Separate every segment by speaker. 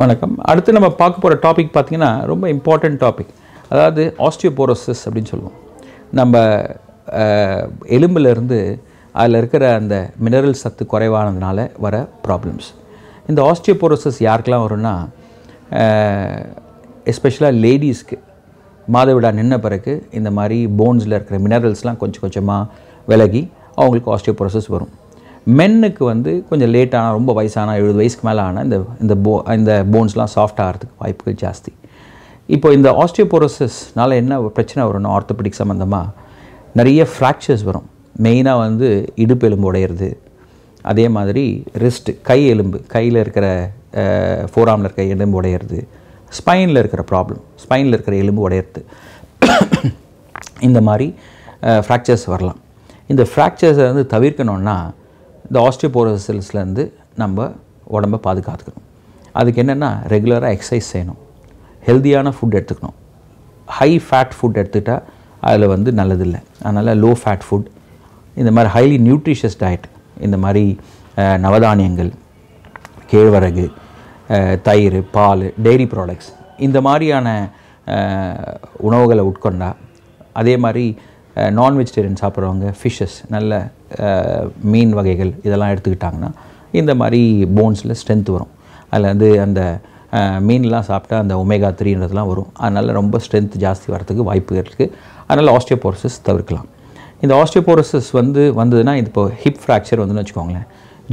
Speaker 1: வணக்கம் அடுத்து நம்ம பார்க்க போகிற டாபிக் பார்த்திங்கன்னா ரொம்ப இம்பார்ட்டண்ட் டாபிக் அதாவது ஆஸ்டியோபோரோசஸ் அப்படின்னு சொல்லுவோம் நம்ம எலும்பிலிருந்து அதில் இருக்கிற அந்த மினரல் சத்து குறைவானதுனால வர ப்ராப்ளம்ஸ் இந்த ஆஸ்டியோபோரோசஸ் யாருக்கெல்லாம் வரும்னா எஸ்பெஷலாக லேடிஸ்க்கு மாதவிடா நின்ன பிறகு இந்த மாதிரி போன்ஸில் இருக்கிற மினரல்ஸ்லாம் கொஞ்சம் கொஞ்சமாக விலகி அவங்களுக்கு ஆஸ்டியோபோரோசஸ் வரும் மென்னுக்கு வந்து கொஞ்சம் லேட்டான ரொம்ப வயசான எழுபது வயசுக்கு மேலே ஆனால் இந்த இந்த போ இந்த போன்ஸ்லாம் சாஃப்ட் ஆகிறதுக்கு வாய்ப்புகள் ஜாஸ்தி இப்போ இந்த ஆஸ்டியோபோரோசஸ்னால் என்ன பிரச்சனை வரும்னா ஆர்த்தோபெடிக் சம்மந்தமாக நிறைய ஃப்ராக்சர்ஸ் வரும் மெயினாக வந்து இடுப்பு எலும்பு உடையிறது அதே மாதிரி ரிஸ்ட் கை எலும்பு கையில் இருக்கிற ஃபோராமில் இருக்கிற எலும்பு உடையிறது ஸ்பைனில் இருக்கிற ப்ராப்ளம் ஸ்பைனில் இருக்கிற எலும்பு உடையிறது இந்த மாதிரி ஃப்ராக்சர்ஸ் வரலாம் இந்த ஃப்ராக்சர்ஸை வந்து தவிர்க்கணுன்னா இந்த ஆஸ்டியோபோரோஸ் நம்ம உடம்பை பாதுகாத்துக்கணும் அதுக்கு என்னென்னா ரெகுலராக எக்ஸசைஸ் செய்யணும் ஹெல்த்தியான ஃபுட் எடுத்துக்கணும் ஹை ஃபேட் ஃபுட் எடுத்துக்கிட்டால் அதில் வந்து நல்லதில்லை அதனால் லோ ஃபேட் ஃபுட் இந்த மாதிரி ஹைலி நியூட்ரிஷியஸ் டயட் இந்த மாதிரி நவதானியங்கள் கேழ்வரகு தயிர் பால் டெய்ரி ப்ராடக்ட்ஸ் இந்த மாதிரியான உணவுகளை உட்கொண்டா அதே மாதிரி நான் வெஜிடேரியன் சாப்பிட்றவங்க ஃபிஷ்ஷஸ் நல்ல மீன் வகைகள் இதெல்லாம் எடுத்துக்கிட்டாங்கன்னா இந்த மாதிரி போன்ஸில் ஸ்ட்ரென்த் வரும் அதில் வந்து அந்த மீன்லாம் சாப்பிட்டா அந்த ஒமேகா த்ரீன்றதுலாம் வரும் அதனால் ரொம்ப ஸ்ட்ரென்த் ஜாஸ்தி வரத்துக்கு வாய்ப்பு இருக்குது அதனால் ஆஸ்டியோபோரசஸ் தவிர்க்கலாம் இந்த ஆஸ்டியோபோரசஸ் வந்து வந்ததுன்னா இது இப்போ ஹிப் ஃப்ராக்சர் வந்துன்னு வச்சுக்கோங்களேன்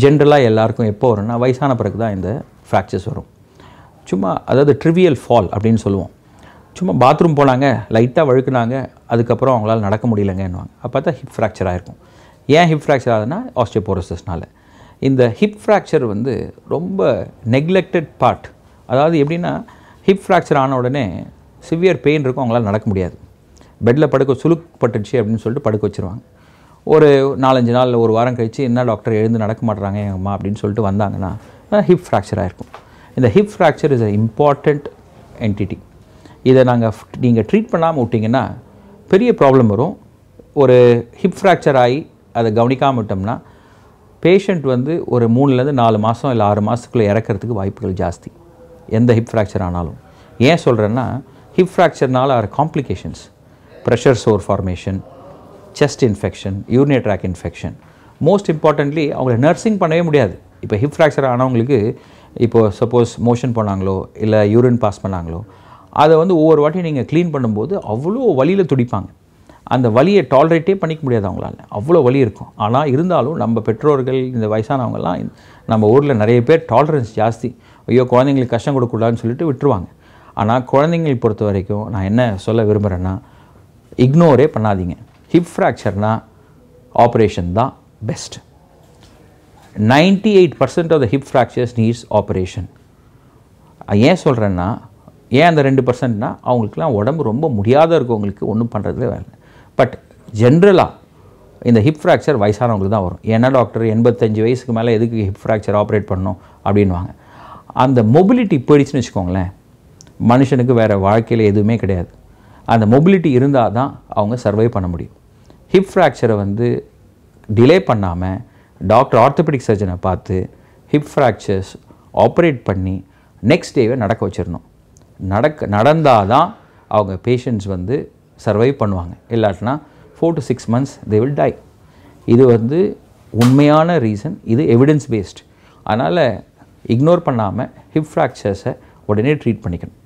Speaker 1: ஜென்ரலாக எல்லாருக்கும் எப்போ வரும்னா வயசான பிறகு தான் இந்த ஃப்ராக்சர்ஸ் வரும் சும்மா அதாவது ட்ரிவியல் ஃபால் அப்படின்னு சொல்லுவோம் சும்மா பாத்ரூம் போனாங்க லைட்டாக வழுக்குனாங்க அதுக்கப்புறம் அவங்களால் நடக்க முடியலங்கன்னுவாங்க அப்போ தான் ஹிப் ஃப்ராக்சர் ஆகிருக்கும் ஏன் ஹிப் ஃப்ராக்சர் ஆகுதுன்னா ஆஸ்டியோபோரோசஸ்னால் இந்த ஹிப் ஃப்ராக்சர் வந்து ரொம்ப நெக்லெக்டட் பார்ட் அதாவது எப்படின்னா ஹிப் ஃப்ராக்சர் ஆன உடனே சிவியர் பெயின் இருக்கும் அவங்களால நடக்க முடியாது பெட்டில் படுக்க சுலுக்கப்பட்டுச்சு அப்படின்னு சொல்லிட்டு படுக்க வச்சுருவாங்க ஒரு நாலஞ்சு நாள் ஒரு வாரம் கழித்து என்ன டாக்டர் எழுந்து நடக்க மாட்டுறாங்க எங்கள் அம்மா அப்படின்னு சொல்லிட்டு வந்தாங்கன்னா ஹிப் ஃப்ராக்சராக இருக்கும் இந்த hip fracture is a important entity இதை நாங்கள் நீங்கள் ட்ரீட் பண்ணாமல் விட்டிங்கன்னா பெரிய ப்ராப்ளம் வரும் ஒரு ஹிப் ஃப்ராக்சர் ஆகி அதை கவனிக்காம விட்டோம்னா பேஷண்ட் வந்து ஒரு மூணுலேருந்து நாலு மாதம் இல்லை ஆறு மாதத்துக்குள்ளே இறக்கிறதுக்கு வாய்ப்புகள் ஜாஸ்தி எந்த ஹிப் ஃப்ராக்சர் ஆனாலும் ஏன் சொல்கிறேன்னா ஹிப் ஃப்ராக்சர்னால are complications pressure sore formation chest infection urinary tract infection most importantly அவங்கள நர்சிங் பண்ணவே முடியாது இப்போ ஹிப் ஃப்ராக்சர் ஆனவங்களுக்கு இப்போது சப்போஸ் மோஷன் பண்ணாங்களோ இல்லை யூரின் பாஸ் பண்ணாங்களோ அதை வந்து ஒவ்வொரு வாட்டியும் நீங்கள் க்ளீன் பண்ணும்போது அவ்வளோ வழியில் துடிப்பாங்க அந்த வழியை டாலரேட்டே பண்ணிக்க முடியாது அவங்களால அவ்வளோ வலி இருக்கும் ஆனால் இருந்தாலும் நம்ம பெற்றோர்கள் இந்த வயசானவங்கெல்லாம் நம்ம ஊரில் நிறைய பேர் டாலரன்ஸ் ஜாஸ்தி ஐயோ குழந்தைங்களுக்கு கஷ்டம் கொடுக்கூடாதுன்னு சொல்லிட்டு விட்டுருவாங்க ஆனால் குழந்தைங்களை பொறுத்த வரைக்கும் நான் என்ன சொல்ல விரும்புகிறேன்னா இக்னோரே பண்ணாதீங்க ஹிப் ஃப்ராக்சர்னால் ஆப்ரேஷன் தான் best ninety eight percent of the hip fractures needs operation ஏன் சொல்கிறேன்னா ஏன் அந்த ரெண்டு பர்சன்ட்னா அவங்களுக்குலாம் உடம்பு ரொம்ப முடியாத இருக்கவங்களுக்கு ஒன்றும் பண்ணுறதுல வேலை பட் ஜென்ரலாக இந்த ஹிப் ஃப்ராக்சர் வயசானவங்களுக்கு தான் வரும் என்ன டாக்டர் எண்பத்தஞ்சு வயசுக்கு மேலே எதுக்கு ஹிப் ஃப்ராக்சர் ஆப்ரேட் பண்ணணும் அப்படின்வாங்க அந்த மொபிலிட்டி போயிடுச்சுன்னு வச்சுக்கோங்களேன் மனுஷனுக்கு வேறு வாழ்க்கையில் எதுவுமே கிடையாது அந்த மொபிலிட்டி இருந்தால் தான் அவங்க சர்வை பண்ண முடியும் ஹிப் ஃப்ராக்சரை வந்து டிலே பண்ணாமல் டாக்டர் ஆர்த்தோபெடிக் சர்ஜனை பார்த்து ஹிப் ஃப்ராக்சர்ஸ் ஆப்ரேட் பண்ணி நெக்ஸ்ட் டேவே நடக்க வச்சிடணும் நடக்க நடந்தால் தான் அவங்க பேஷண்ட்ஸ் வந்து சர்வைவ் பண்ணுவாங்க இல்லாட்டினா four to six months they will die இது வந்து உண்மையான ரீசன் இது எவிடன்ஸ் பேஸ்ட் அதனால் இக்னோர் பண்ணாமல் ஹிப் ஃப்ராக்சர்ஸை உடனே ட்ரீட் பண்ணிக்கணும்